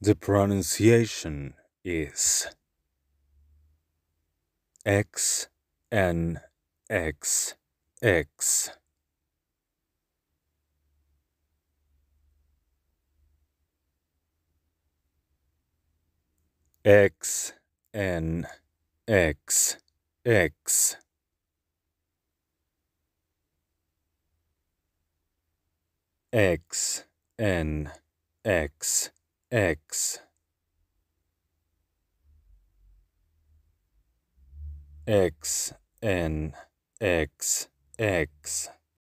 The pronunciation is X N X X. X N X X X N X X X N X X